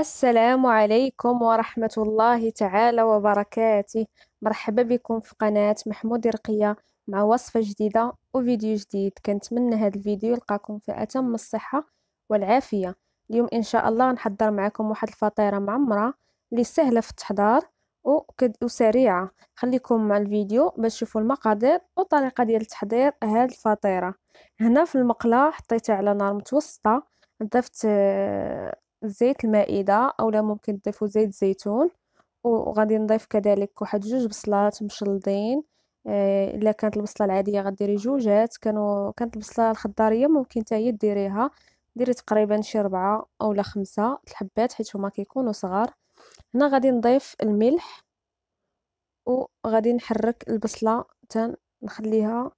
السلام عليكم ورحمة الله تعالى وبركاته مرحبا بكم في قناة محمود رقية مع وصفة جديدة وفيديو جديد كنتمنى هذا الفيديو يلقاكم في أتم الصحة والعافية اليوم إن شاء الله نحضر معكم واحد الفطيرة معمرة اللي سهلة في التحضار وسريعة خليكم مع الفيديو باش تشوفوا المقادير وطريقة ديال تحضير هذه الفطيرة هنا في المقلاة حطيتها على نار متوسطة ضفت زيت المائدة اولا ممكن تضيفوا زيت زيتون وغادي نضيف كذلك واحد جوج بصلات مشلدين آه، الا كانت البصله العاديه غديري جوجات كانوا كانت البصله الخضاريه ممكن تاهي ديريها ديري تقريبا شي ربعة اولا خمسة الحبات حيت هما كيكونوا صغار هنا غادي نضيف الملح وغادي نحرك البصله تنخليها نخليها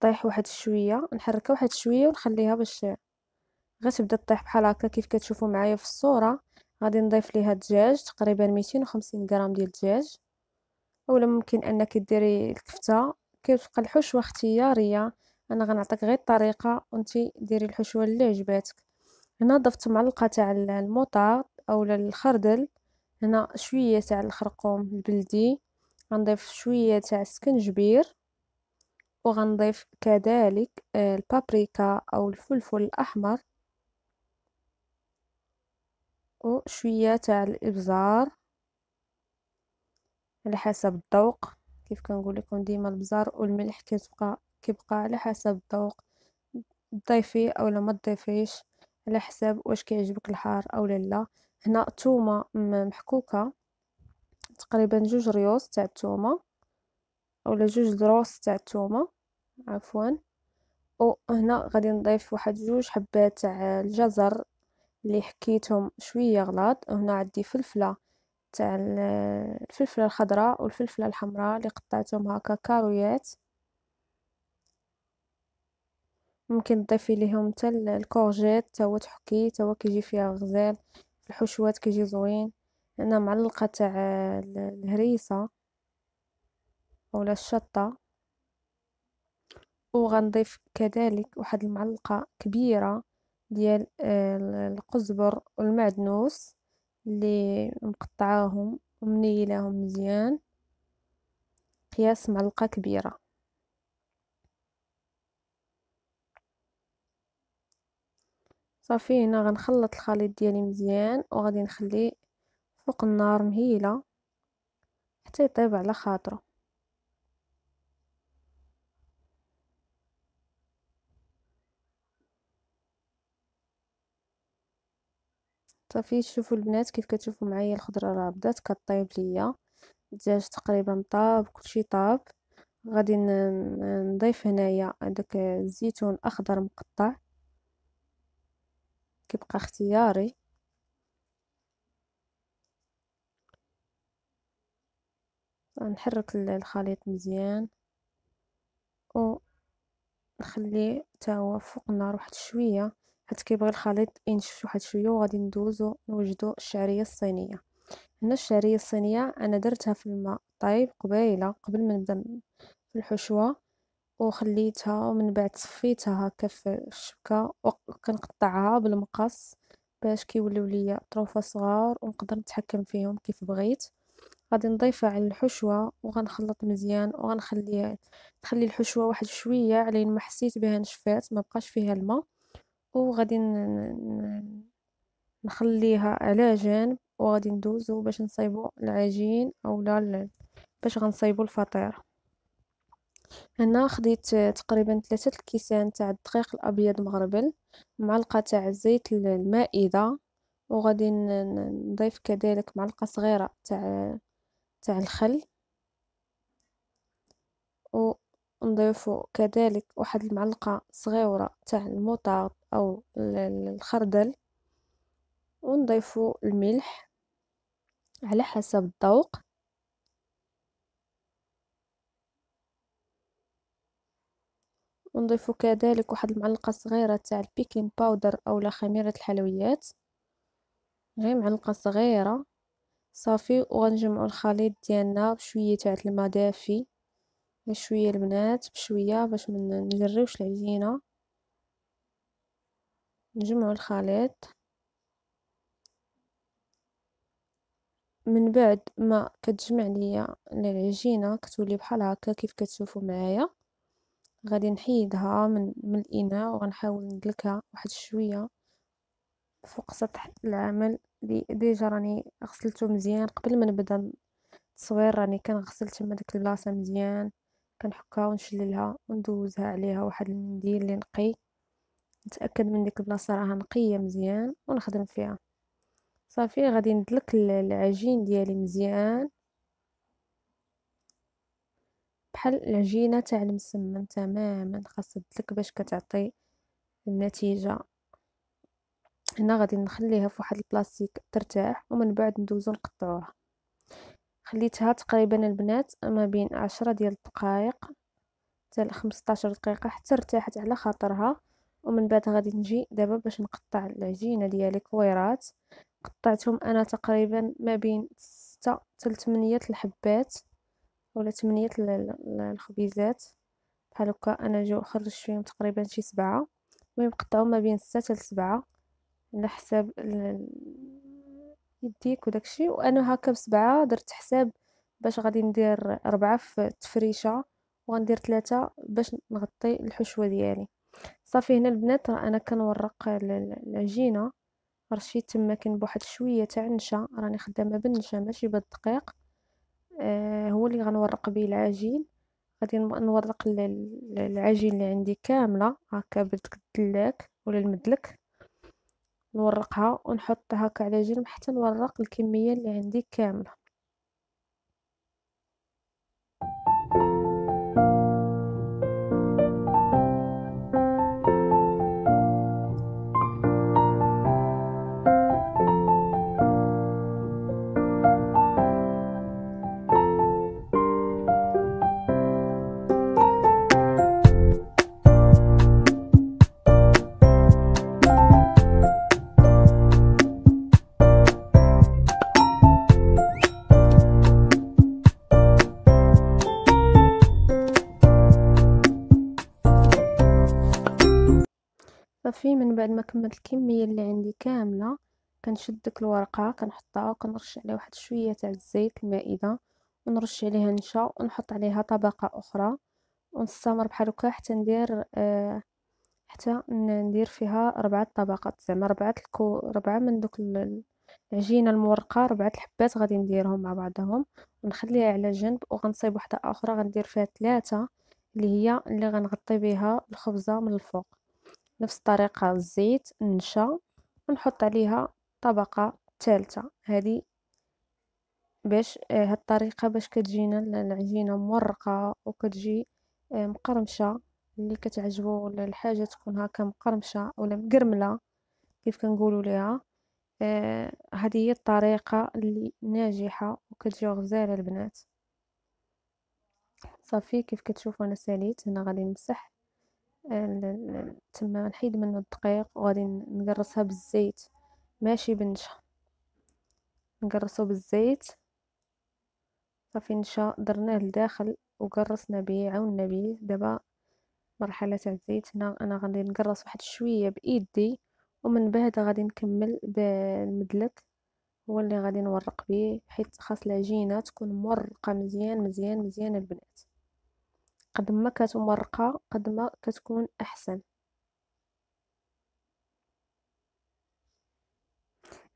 طيح واحد شويه نحركها واحد شويه ونخليها باش غتبدا طيح بحال هكا كيف كتشوفوا معايا في الصوره غادي نضيف ليها الدجاج تقريبا 250 غرام ديال الدجاج اولا ممكن انك ديري الكفته كتبقى الحشوه اختياريه انا غنعطيك غير الطريقه وانت ديري الحشوه اللي عجباتك هنا ضفت معلقه تاع المطاط اولا الخردل هنا شويه تاع الخرقوم البلدي غنضيف شويه تاع السكنجبير وغنضيف كذلك آه، البابريكا او الفلفل الاحمر وشوية تاع الابزار على حسب الذوق كيف كنقول لكم ديما البزار والملح كتبقى كيبقى على حسب الذوق ضيفي او لا ما تضيفيش على حساب واش كيعجبك الحار او لا هنا الثومه محكوكه تقريبا جوج ريوس تاع الثومه اولا جوج دروس تاع الثومه عفوا وهنا غادي نضيف واحد جوج حبات تاع الجزر اللي حكيتهم شويه غلط هنا عندي فلفله تاع الفلفله الخضراء والفلفله الحمراء اللي قطعتهم هكا كارويات ممكن تضيفي ليهم حتى الكورجيت تا هو تحكي تا هو كيجي فيها غزال الحشوات كيجي زوين هنا معلقه تاع الهريسه اولا الشطه وغنضيف كذلك واحد المعلقه كبيره ديال آه، القزبر والمعدنوس اللي مقطعاهم ومنيلاهم مزيان قياس معلقه كبيره صافي هنا غنخلط الخليط ديالي مزيان وغادي نخليه فوق النار مهيله حتى يطيب على خاطره صافي شوفوا البنات كيف كتشوفوا معايا الخضره راه بدات كطيب ليا الدجاج تقريبا طاب كلشي طاب غادي نضيف هنايا داك الزيتون اخضر مقطع كيبقى اختياري نحرك الخليط مزيان ونخليه نخليه هو فوق النار واحد شويه حيت كيبغي الخليط ينشف واحد شويه وغادي ندوزو نوجدو الشعريه الصينيه هنا الشعريه الصينيه انا درتها في الماء طايب قبيله قبل ما نبدا في الحشوه وخليتها ومن بعد صفيتها هكا في الشبكه وكنقطعها بالمقص باش كيوليو ليا طروفه صغار ونقدر نتحكم فيهم كيف بغيت غادي نضيفها على الحشوه وغنخلط مزيان وغنخليها تخلي الحشوه واحد شويه على ما حسيت بها نشفات ما بقاش فيها الماء وغادي نخليها على جنب وغادي ندوزو باش نصايبو العجين اولا باش غنصايبو الفطيره هنا خديت تقريبا ثلاثة الكيسان تاع الدقيق الابيض مغربل معلقه تاع الزيت المائده وغادي نضيف كذلك معلقه صغيره تاع تاع الخل نضيفو كذلك واحد المعلقه صغيره تاع المطاط او الخردل ونضيفو الملح على حسب الذوق ونضيفو كذلك واحد المعلقه صغيره تاع البيكين باودر اولا خميره الحلويات غير معلقه صغيره صافي وغنجمعو الخليط ديالنا بشويه تاع الماء دافي شويه البنات بشويه باش ما نجريوش العجينه نجمعوا الخليط من بعد ما كتجمع ليا العجينه كتولي بحال هكا كيف كتشوفوا معايا غادي نحيدها من من الاناء وغنحاول ندلكها واحد شويه فوق سطح العمل دي ديجا راني غسلته مزيان قبل ما نبدا التصوير راني كنغسل تما ديك البلاصه مزيان كنحكها ونشللها وندوزها عليها واحد المنديل اللي نقي نتاكد من ديك البلاصه راها نقيه مزيان ونخدم فيها صافي غادي ندلك العجين ديالي مزيان بحال العجينه تاع المسمن تماما خاص تدلك باش كتعطي النتيجه هنا غادي نخليها في واحد البلاستيك ترتاح ومن بعد ندوزو نقطعوها خليتها تقريبا البنات ما بين عشرة ديال الدقائق حتى 15 دقيقه حتى ارتاحت على خاطرها ومن بعد غادي نجي دابا باش نقطع العجينه ديالي كويرات قطعتهم انا تقريبا ما بين 6 حتى 8 الحبات ولا 8 الخبيزات بحال هكا انا جو خرجت فيهم تقريبا شي 7 المهم قطعوا ما بين 6 حتى 7 على حساب يديك وداكشي وانا هكا بسبعة درت حساب باش غادي ندير ربعة في التفريشه وغندير ثلاثة باش نغطي الحشوه ديالي صافي هنا البنات راه انا كنورق العجينه رشيت تما كاين بواحد شويه تاع النشا راني خدامه بالنشا ماشي بالدقيق آه هو اللي غنورق به العجين غادي نورق العجين اللي عندي كامله هكا بدك الدلاك ولا المدلك نورقها ونحطها هكا على جنب حتى نورق الكميه اللي عندي كامله بعد ما كملت الكميه اللي عندي كامله كنشد ديك الورقه كنحطها وكنرش عليها واحد شويه تاع الزيت المائده ونرش عليها نشا ونحط عليها طبقه اخرى ونستمر بحال هكا حتى ندير آه حتى ندير فيها ربعة طبقات زعما ربعة الكو ربعة من دوك العجينه المورقه ربعة الحبات غادي نديرهم مع بعضهم ونخليها على جنب وغنصيب وحده اخرى غندير فيها ثلاثه اللي هي اللي غنغطي بها الخبزه من الفوق نفس الطريقة الزيت النشا ونحط عليها طبقة ثالثة هذه باش آه، هاد الطريقة باش كتجينا العجينة مورقة وكتجي آه، مقرمشة اللي كتعجبو ولا الحاجة تكون هكا مقرمشة ولا مقرملة كيف كنقولوا ليها هذه آه، هي الطريقة اللي ناجحة وكتجي غزالة البنات صافي كيف كتشوفوا انا ساليت هنا غادي نمسح تما نحيد منه الدقيق وغادي نقرصها بالزيت ماشي بنشا نقرصو بالزيت صافي نشا درناه لداخل وقرصنا به عاونا به دابا مرحله تاع الزيت هنا انا غادي نقرص واحد شويه بايدي ومن بعد غادي نكمل بالمدلك هو اللي غادي نورق به حيت خاص العجينه تكون مورقه مزيان مزيان مزيان البنات قد ما كتمرقه قد ما كتكون احسن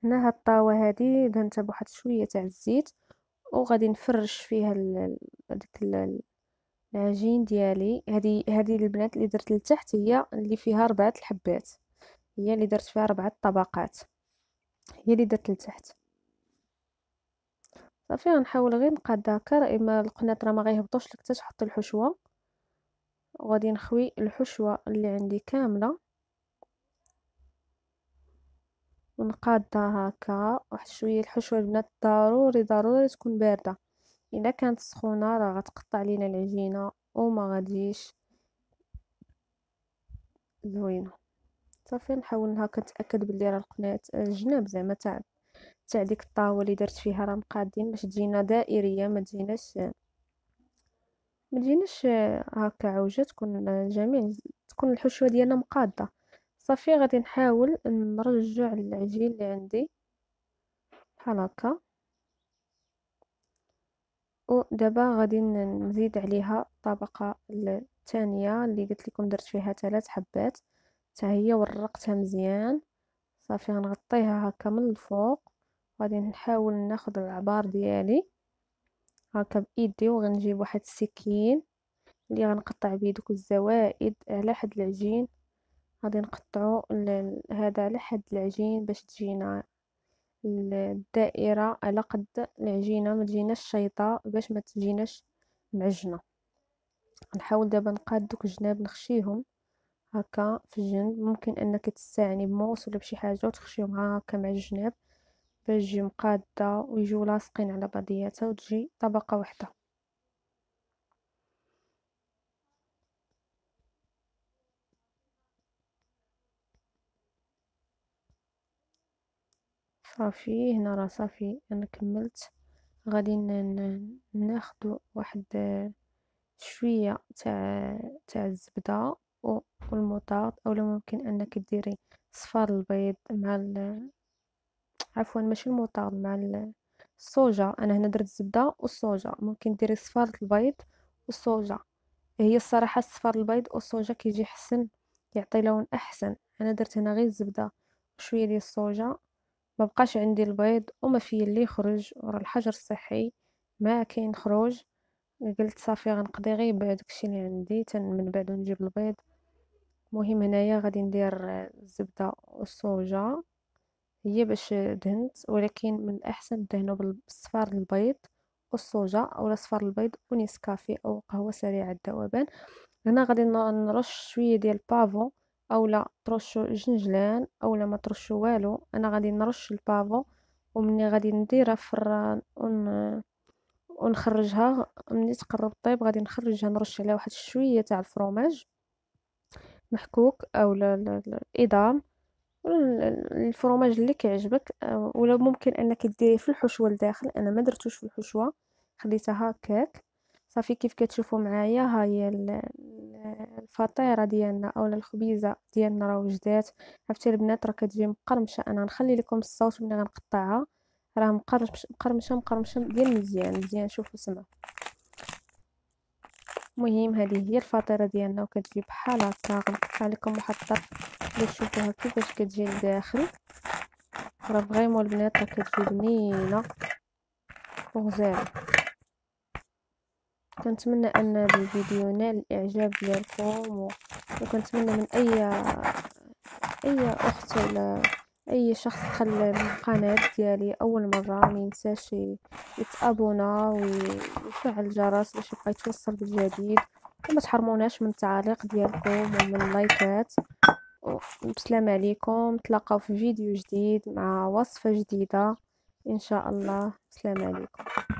هنا هاد الطاوه هادي دهنتها بواحد شويه تاع الزيت وغادي نفرش فيها هذيك العجين ديالي هادي هادي البنات اللي درت لتحت هي اللي فيها ربعه الحبات هي اللي درت فيها ربعه الطبقات هي اللي درت لتحت صافي غنحاول غير نقاد هكا اما القناط راه ما غيهبطوش لك حتى تحط الحشوه وغادي نخوي الحشوة اللي عندي كاملة ونقادها هكا واحد شويه الحشوه البنات ضروري ضروري تكون بارده الا كانت سخونه راه غتقطع لينا العجينه وما غاديش زوينه صافي نحاول هكا نتاكد بلي راه القناه الجناب زعما تاع تاع ديك الطاوله اللي درت فيها راه مقادين باش تجينا دائريه ما تجيناش ما تجيناش هكا عوجه تكون جميع تكون الحشوه ديالنا مقاده صافي غادي نحاول نرجع العجين اللي عندي بحال هكا ودابا غادي نزيد عليها الطبقه الثانيه اللي قلت لكم درت فيها ثلاث حبات حتى هي ورقتها مزيان صافي غنغطيها هكا من الفوق غادي نحاول ناخذ العبار ديالي هكا بايدي وغنجيب واحد السكين اللي غنقطع بيه دوك الزوائد على حد العجين غادي نقطعو هذا على حد العجين باش تجينا الدائره على قد العجينه ما تجيناش شيطه باش ما تجيناش معجنه نحاول دابا نقاد دوك الجناب نخشيهم هكا في الجنب ممكن انك تستعني بموس ولا بشي حاجه وتخشيهم هكا مع الجناب باش تجي مقادة ويجيو لاصقين على بعضياتها وتجي طبقة واحدة صافي هنا راه صافي انا كملت غادي ناخدو واحد شويه تاع تاع الزبده والمطاط اولا ممكن انك ديري صفار البيض مع عفوا ماشي الموطارد مع الصوجة انا هنا درت الزبدة والصوجة ممكن ديري صفار البيض والصوجة هي الصراحة الصفار البيض والصوجة كيجي حسن يعطي لون احسن انا درت هنا غير الزبدة وشوية ديال الصوجة ما بقاش عندي البيض وما في اللي يخرج ورا الحجر الصحي ما كاين خروج قلت صافي غنقضي غير بعد داكشي اللي عندي تن من بعد نجيب البيض مهم هنايا غادي ندير الزبده والصوجه هي باش دهنت ولكن من الأحسن دهنو بالصفار البيض والصوجة أو صفار البيض ونسكافي أو قهوة سريعة الذوبان هنا غادي نرش شوية ديال البافو اولا ترشو جنجلان اولا ما ترشوا والو انا غادي نرش البافو ومني غادي نديرها في الران ون... ونخرجها ملي تقرب طيب غادي نخرجها نرش عليها واحد شويه تاع الفروماج محكوك او الادام الفرماج اللي كيعجبك آه، ولا ممكن انك ديري في الحشوه لداخل انا ما درتوش في الحشوه خليتها هكاك صافي كيف كتشوفوا معايا ها هي الفطيره ديالنا اولا الخبيزه ديالنا راه وجدات عرفتي البنات راه كتجي مقرمشه انا غنخلي لكم الصوت ملي غنقطعها راه مقرمشه مقرمشه مقرمشه ديال مزيان مزيان شوفوا سمعوا مهم هذه هي الفطيره ديالنا وكتجي بحال هكا غنقطع لكم واحد الطرف باش تشوفوها كيفاش كتجي لداخل راه فريمون البنات راه كتجي بنينه وغزاله كنتمنى ان الفيديو نال الاعجاب ديالكم وكنتمنى من اي اي اخت ولا اي شخص دخل القناة ديالي اول مرة ما ينساش يتابونا ويفعل الجرس باش يبقى يتوصل بالجديد وما تحرموناش من التعاليق ديالكم ومن اللايكات والسلام عليكم نتلاقاو في فيديو جديد مع وصفة جديدة ان شاء الله السلام عليكم